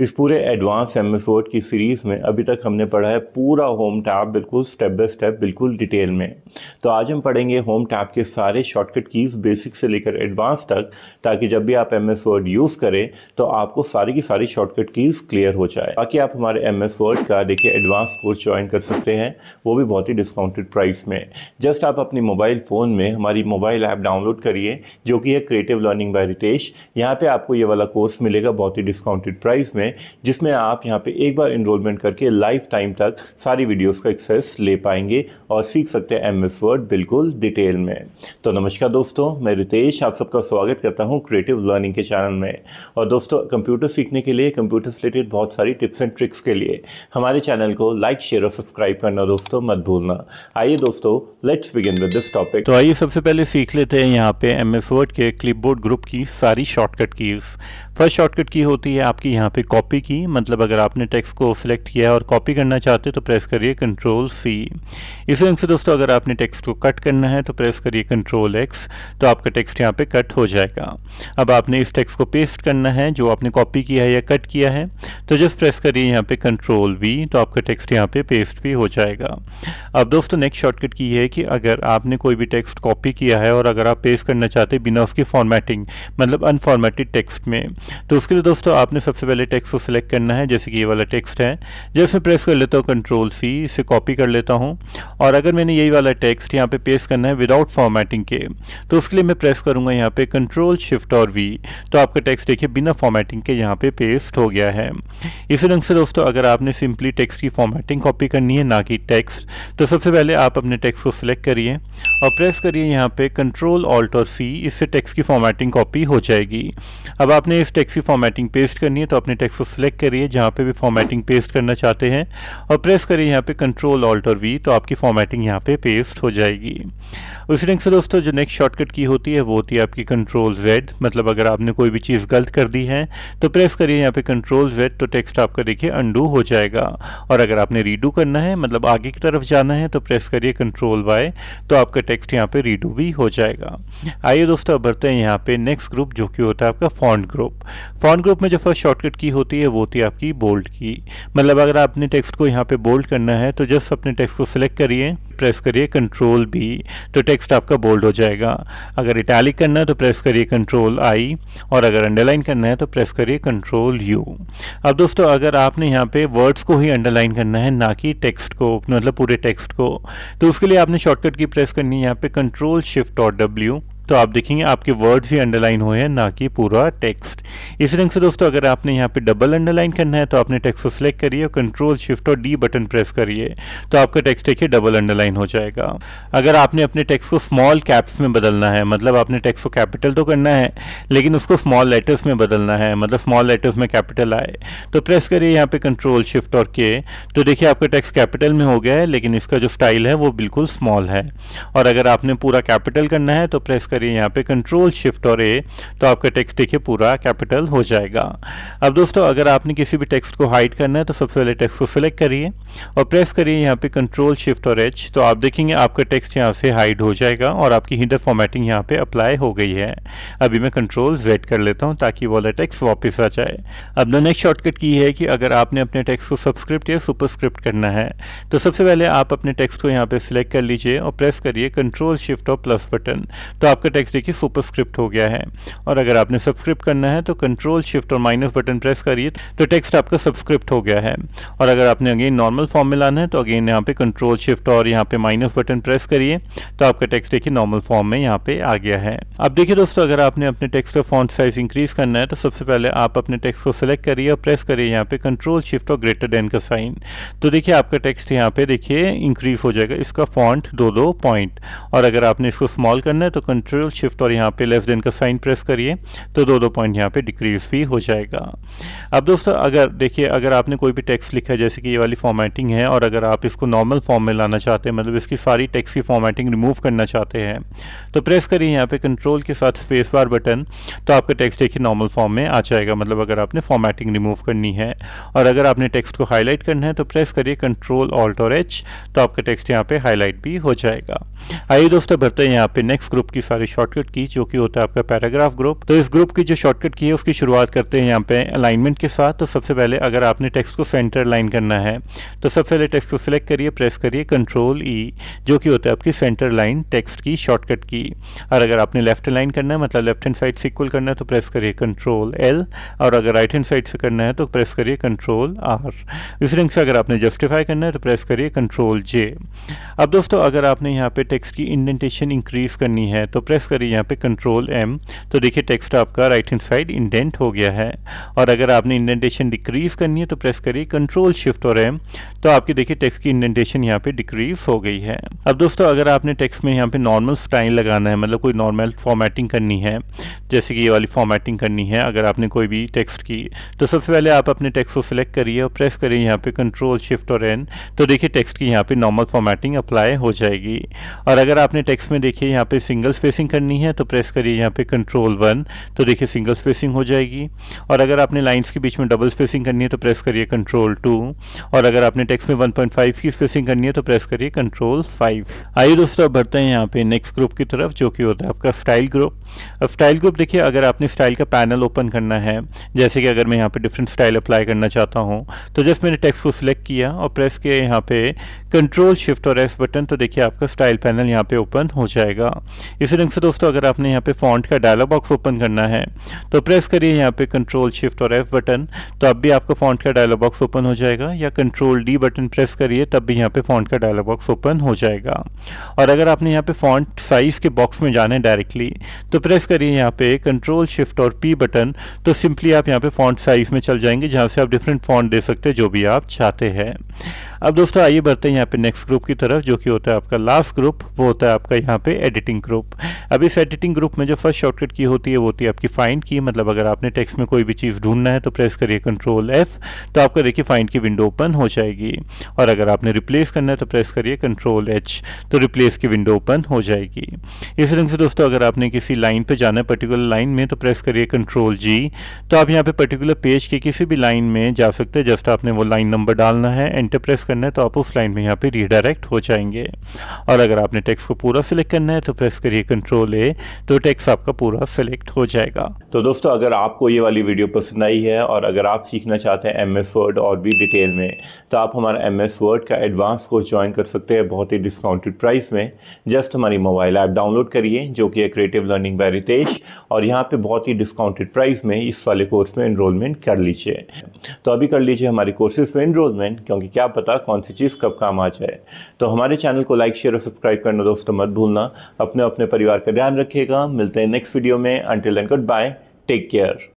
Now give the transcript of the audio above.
इस पूरे advance word की सीरीज़ में अभी तक हमने पढ़ा है पूरा होम टैप बिल्कुल स्टेप बाय स्टेप बिल्कुल डिटेल में तो आज हम पढ़ेंगे होम टैप के सारे शॉर्टकट कीज़ बेसिक से लेकर एडवांस तक ताकि जब भी आप एम एस वर्ड यूज़ करें तो आपको सारी की सारी शॉर्टकट कीज़ क्लियर हो जाए बाकी आप हमारे एम एस वर्ड का देखिए एडवांस कोर्स ज्वाइन कर सकते हैं वो भी बहुत ही डिस्काउंटेड प्राइस में जस्ट आप अपने मोबाइल फ़ोन में हमारी मोबाइल ऐप डाउनलोड करिए जो कि है क्रिएटिव लर्निंग बाय रितेश यहाँ पर आपको ये वाला कोर्स मिलेगा बहुत ही डिस्काउंटेड प्राइस में हैं जिसमें आप यहाँ पे एक बार इनरोलमेंट करके लाइफ टाइम तक सारी वीडियोस का एक्सेस ले पाएंगे और सीख सकते हैं एम एस वर्ड बिल्कुल डिटेल में तो नमस्कार दोस्तों मैं रितेश आप सबका स्वागत करता हूँ क्रिएटिव लर्निंग के चैनल में और दोस्तों कंप्यूटर सीखने के लिए कंप्यूटर रिलेटेड बहुत सारी टिप्स एंड ट्रिक्स के लिए हमारे चैनल को लाइक शेयर और सब्सक्राइब करना दोस्तों मत भूलना आइए दोस्तों let's begin with this topic तो आइए सबसे पहले सीख लेते हैं यहाँ पे एम एस वर्ड के क्लिप ग्रुप की सारी शॉर्टकट कीज फर्स्ट शॉर्टकट की होती है आपकी यहाँ पे कॉपी की मतलब अगर आपने टेक्स्ट को सिलेक्ट किया और कॉपी करना चाहते हो तो प्रेस करिए कंट्रोल सी इसी रंग से दोस्तों अगर आपने टेक्स्ट को कट करना है तो प्रेस करिए कंट्रोल एक्स तो आपका टेक्स्ट यहाँ पे कट हो जाएगा अब आपने इस टेक्स्ट को पेस्ट करना है जो आपने कॉपी किया है या कट किया है तो जस्ट प्रेस करिए यहाँ पे कंट्रोल वी तो आपका टेक्स्ट यहाँ पे पेस्ट भी हो जाएगा अब दोस्तों नेक्स्ट शॉर्टकट की है कि अगर आपने कोई भी टेक्स्ट कॉपी किया है और अगर आप पेस्ट करना चाहते बिना उसकी फॉर्मेटिंग मतलब अनफॉर्मेटेड टेक्स्ट में तो उसके लिए दोस्तों आपने सबसे पहले टेक्स्ट टेक्स्ट को सिलेक्ट करना है जैसे कि ये वाला टेक्स्ट है जैसे प्रेस कर लेता हूँ कंट्रोल सी इसे कॉपी कर लेता हूँ और अगर मैंने यही वाला टेक्स्ट यहाँ पे पेस्ट करना है विदाउट फॉर्मेटिंग के तो उसके लिए मैं प्रेस करूँगा यहाँ पे कंट्रोल शिफ्ट और वी तो आपका टेक्स्ट देखिए बिना फॉर्मेटिंग के यहाँ पे पेस्ट हो गया है इसी ढंग से दोस्तों अगर आपने सिंपली टेक्स्ट की फॉर्मेटिंग कॉपी करनी है ना कि टेक्स्ट तो सबसे पहले आप अपने टेक्स्ट को सिलेक्ट करिए और प्रेस करिए यहाँ पे कंट्रोल ऑल्ट और सी इससे टेक्स्ट की फॉर्मेटिंग कॉपी हो जाएगी अब आपने इस टेक्स्ट की फॉर्मेटिंग पेस्ट करनी है तो अपने टेक्स्ट को सिलेक्ट करिए जहाँ पे भी फॉर्मेटिंग पेस्ट करना चाहते हैं और प्रेस करिए यहाँ पे कंट्रोल ऑल्ट और वी तो आपकी फॉर्मेटिंग यहाँ पे पेस्ट हो जाएगी उसी ढंग से दोस्तों जो नेक्स्ट शॉर्टकट की होती है वो होती है आपकी कंट्रोल जेड मतलब अगर आपने कोई भी चीज़ गलत कर दी है तो प्रेस करिए यहाँ पे कंट्रोल जेड तो टेक्स्ट आपका देखिए अंडू हो जाएगा और अगर आपने रीडू करना है मतलब आगे की तरफ जाना है तो प्रेस करिए कंट्रोल वाई तो आपका टेक्स्ट यहाँ पे रीडू भी हो जाएगा आइए दोस्तों अब बढ़ते हैं यहाँ पे नेक्स्ट ग्रुप जो कि होता है आपका फॉन्ट ग्रुप फॉन्ट ग्रुप में जो फर्स्ट शॉर्टकट की होती है वो होती है आपकी बोल्ड की मतलब अगर आपने टेक्स्ट को यहाँ पे बोल्ड करना है तो जस्ट अपने टेक्स्ट को सिलेक्ट करिए प्रेस करिए कंट्रोल बी तो टेक्स्ट आपका बोल्ड हो जाएगा अगर इटैलिक करना है तो प्रेस करिए कंट्रोल आई और अगर अंडरलाइन करना है तो प्रेस करिए कंट्रोल यू अब दोस्तों अगर आपने यहाँ पे वर्ड्स को ही अंडरलाइन करना है ना कि टेक्स्ट को मतलब पूरे टेक्स्ट को तो उसके लिए आपने शॉर्टकट की प्रेस करनी यानी यहाँ पे कंट्रोल शिफ्ट और डब्ल्यू तो आप देखेंगे आपके वर्ड्स ही अंडरलाइन हुए हैं ना कि पूरा टेक्स्ट इस रंग से दोस्तों अगर आपने यहाँ पे डबल अंडरलाइन करना है तो आपने टेक्स्ट को सिलेक्ट करिए और कंट्रोल शिफ्ट और डी बटन प्रेस करिए तो आपका टेक्स्ट देखिए डबल अंडरलाइन हो जाएगा अगर आपने अपने टेक्स्ट को स्मॉल कैप्स में बदलना है मतलब आपने टेक्स्ट को कैपिटल तो करना है लेकिन उसको स्मॉल लेटर्स में बदलना है मतलब स्मॉल लेटर्स में कैपिटल आए तो प्रेस करिए यहाँ पे कंट्रोल शिफ्ट और के तो देखिए आपका टेक्स्ट कैपिटल में हो गया है लेकिन इसका जो स्टाइल है वो बिल्कुल स्मॉल है और अगर आपने पूरा कैपिटल करना है तो प्रेस करिए करिए यहाँ पे कंट्रोल शिफ्ट और ए तो आपका टेक्स्ट देखिए पूरा कैपिटल हो जाएगा अब दोस्तों अगर आपने किसी भी टेक्स्ट को हाइड करना है तो सबसे पहले टेक्स्ट को सिलेक्ट करिए और प्रेस करिए यहाँ पे कंट्रोल शिफ्ट और एच तो आप देखेंगे आपका टेक्स्ट यहाँ से हाइड हो जाएगा और आपकी हिंडर फॉर्मेटिंग यहाँ पे अप्लाई हो गई है अभी मैं कंट्रोल जेड कर लेता हूँ ताकि वाला टेक्स्ट वापस आ जाए अब नेक्स्ट शॉर्टकट की है कि अगर आपने अपने टेक्स्ट को सब्सक्रिप्ट या सुपरस्क्रिप्ट करना है तो सबसे पहले आप अपने टेक्स्ट को यहाँ पे सिलेक्ट कर लीजिए और प्रेस करिए कंट्रोल शिफ्ट और प्लस बटन तो आपका आपका टेक्स्ट देखिए सुपर स्क्रिप्ट हो गया है और अगर आपने सब्सक्रिप्ट करना है तो कंट्रोल शिफ्ट और माइनस बटन प्रेस करिए तो टेक्स्ट आपका सब्सक्रिप्ट हो गया है और अगर आपने अगेन नॉर्मल फॉर्म में लाना है तो अगेन यहाँ पे कंट्रोल शिफ्ट और यहाँ पे माइनस बटन प्रेस करिए तो आपका टेक्स्ट देखिए नॉर्मल फॉर्म में यहाँ पे आ गया है अब देखिए दोस्तों अगर आपने अपने टेक्स्ट का फॉन्ट साइज इंक्रीज करना है तो सबसे पहले आप अपने टेक्स्ट को सिलेक्ट करिए और प्रेस करिए यहाँ पे कंट्रोल शिफ्ट और ग्रेटर देन का साइन तो देखिए आपका टेक्स्ट यहाँ पे देखिए इंक्रीज हो जाएगा इसका फॉन्ट दो दो पॉइंट और अगर आपने इसको स्मॉल करना है तो कंट्रोल कंट्रोल शिफ्ट और यहाँ पे लेस देन का साइन प्रेस करिए तो दो दो पॉइंट यहाँ पे डिक्रीज भी हो जाएगा अब दोस्तों अगर देखिए अगर आपने कोई भी टेक्स्ट लिखा है जैसे कि ये वाली फॉर्मेटिंग है और अगर आप इसको नॉर्मल फॉर्म में लाना चाहते हैं मतलब इसकी सारी टेक्स की फॉर्मेटिंग रिमूव करना चाहते हैं तो प्रेस करिए यहाँ पर कंट्रोल के साथ स्पेस बार बटन तो आपका टेक्स्ट देखिए नॉर्मल फॉर्म में आ जाएगा मतलब अगर आपने फॉर्मेटिंग रिमूव करनी है और अगर आपने टेक्स्ट को हाईलाइट करना है तो प्रेस करिए कंट्रोल ऑल्ट और एच तो आपका टेक्स्ट यहाँ पे हाईलाइट भी हो जाएगा आइए दोस्तों भरते हैं यहाँ पे नेक्स्ट ग्रुप की सारी सारे शॉर्टकट की जो कि होता है आपका पैराग्राफ ग्रुप तो इस ग्रुप की जो शॉर्टकट की है उसकी शुरुआत करते हैं यहाँ पे अलाइनमेंट के साथ तो सबसे पहले अगर आपने टेक्स्ट को सेंटर अलाइन करना है तो सबसे पहले टेक्स्ट को सिलेक्ट करिए प्रेस करिए कंट्रोल ई e, जो कि होता है आपकी सेंटर लाइन टेक्स्ट की शॉर्टकट की और अगर आपने लेफ्ट अलाइन करना है मतलब लेफ्ट हैंड साइड से इक्वल करना है तो प्रेस करिए कंट्रोल एल और अगर राइट हैंड साइड से करना है तो प्रेस करिए कंट्रोल आर इस रिंग से अगर आपने जस्टिफाई करना है तो प्रेस करिए कंट्रोल जे अब दोस्तों अगर आपने यहाँ पे टेक्स्ट की इंडेंटेशन इंक्रीज करनी है तो प्रेस करिए यहाँ पे कंट्रोल एम तो देखिए टेक्स्ट आपका राइट हैंड साइड इंडेंट हो गया है और अगर आपने इंडेंटेशन डिक्रीज करनी है तो प्रेस करिए कंट्रोल शिफ्ट और एम तो आपकी देखिए टेक्स्ट की इंडेंटेशन यहाँ पे डिक्रीज हो गई है अब दोस्तों अगर आपने टेक्स्ट में यहाँ पे नॉर्मल स्टाइल लगाना है मतलब कोई नॉर्मल फॉर्मेटिंग करनी है जैसे कि ये वाली फॉर्मेटिंग करनी है अगर आपने कोई भी टेक्स्ट की तो सबसे पहले आप अपने टेक्स्ट को सिलेक्ट करिए और प्रेस करिए यहाँ पे कंट्रोल शिफ्ट और एन तो देखिए टेक्स्ट की यहाँ पे नॉर्मल फॉर्मेटिंग अप्लाई हो जाएगी और अगर आपने टेक्स्ट में देखिए यहाँ पे सिंगल स्पेस स्पेसिंग करनी है तो प्रेस करिए यहाँ पे कंट्रोल वन तो देखिए सिंगल स्पेसिंग हो जाएगी और अगर आपने लाइंस के बीच में डबल स्पेसिंग करनी है तो प्रेस करिए कंट्रोल टू और अगर आपने टेक्स्ट में 1.5 की स्पेसिंग करनी है तो प्रेस करिए कंट्रोल फाइव आइए दोस्तों अब बढ़ते हैं यहाँ पे नेक्स्ट ग्रुप की तरफ जो कि होता है आपका स्टाइल ग्रुप अब स्टाइल ग्रुप देखिए अगर आपने स्टाइल का पैनल ओपन करना है जैसे कि अगर मैं यहाँ पे डिफरेंट स्टाइल अप्लाई करना चाहता हूँ तो जस्ट मैंने टेक्स्ट को सिलेक्ट किया और प्रेस किया यहाँ पे कंट्रोल शिफ्ट और एस बटन तो देखिए आपका स्टाइल पैनल यहाँ पे ओपन हो जाएगा इसी ढंग से दोस्तों अगर आपने यहाँ पे फॉन्ट का डायलॉग बॉक्स ओपन करना है तो प्रेस करिए यहाँ पे कंट्रोल शिफ्ट और एफ बटन तो अब भी आपका फॉन्ट का डायलॉग बॉक्स ओपन हो जाएगा या कंट्रोल डी बटन प्रेस करिए तब भी यहाँ पे फॉन्ट का डायलॉग बॉक्स ओपन हो जाएगा और अगर आपने यहाँ पे फॉन्ट साइज़ के बॉक्स में जाना है डायरेक्टली तो प्रेस करिए यहाँ पे कंट्रोल शिफ्ट और पी बटन तो सिंपली आप यहाँ पे फॉन्ट साइज़ में चल जाएंगे जहाँ से आप डिफरेंट फॉन्ट दे सकते हैं जो भी आप चाहते हैं अब दोस्तों आइए बढ़ते हैं यहाँ पे नेक्स्ट ग्रुप की तरफ जो कि होता है आपका लास्ट ग्रुप वो होता है आपका यहाँ पे एडिटिंग ग्रुप अब इस एडिटिंग ग्रुप में जो फर्स्ट शॉर्टकट की होती है वो होती है आपकी फाइंड की मतलब अगर आपने टेक्स्ट में कोई भी चीज़ ढूंढना है तो प्रेस करिए कंट्रोल एफ तो आपका देखिए फाइंड की विंडो ओपन हो जाएगी और अगर आपने रिप्लेस करना है तो प्रेस करिए कंट्रोल एच तो रिप्लेस की विंडो ओपन हो जाएगी इस रंग से दोस्तों अगर आपने किसी लाइन पर जाना है पर्टिकुलर लाइन में तो प्रेस करिए कंट्रोल जी तो आप यहाँ पर पर्टिकुलर पेज के किसी भी लाइन में जा सकते हैं जस्ट आपने वो लाइन नंबर डालना है एंटर प्रेस करना है तो आप उस लाइन में यहाँ पे रीडायरेक्ट हो जाएंगे और अगर आपने टेक्स्ट को पूरा सिलेक्ट करना है तो प्रेस करिए कंट्रोल ए तो टेक्स्ट आपका पूरा सिलेक्ट हो जाएगा तो दोस्तों अगर आपको ये वाली वीडियो पसंद आई है और अगर आप सीखना चाहते हैं एम एस वर्ड और भी डिटेल में तो आप हमारा एम एस वर्ड का एडवांस कोर्स ज्वाइन कर सकते हैं बहुत ही डिस्काउंटेड प्राइस में जस्ट हमारी मोबाइल ऐप डाउनलोड करिए जो कि है क्रिएटिव लर्निंग बाय रितेश और यहाँ पे बहुत ही डिस्काउंटेड प्राइस में इस वाले कोर्स में इनरोलमेंट कर लीजिए तो अभी कर लीजिए हमारे कोर्सेज में इनरोलमेंट क्योंकि क्या पता कौन सी चीज़ कब काम आ जाए तो हमारे चैनल को लाइक शेयर और सब्सक्राइब करना दोस्तों मत भूलना अपने अपने परिवार का ध्यान रखिएगा मिलते हैं नेक्स्ट वीडियो में until and good bye take care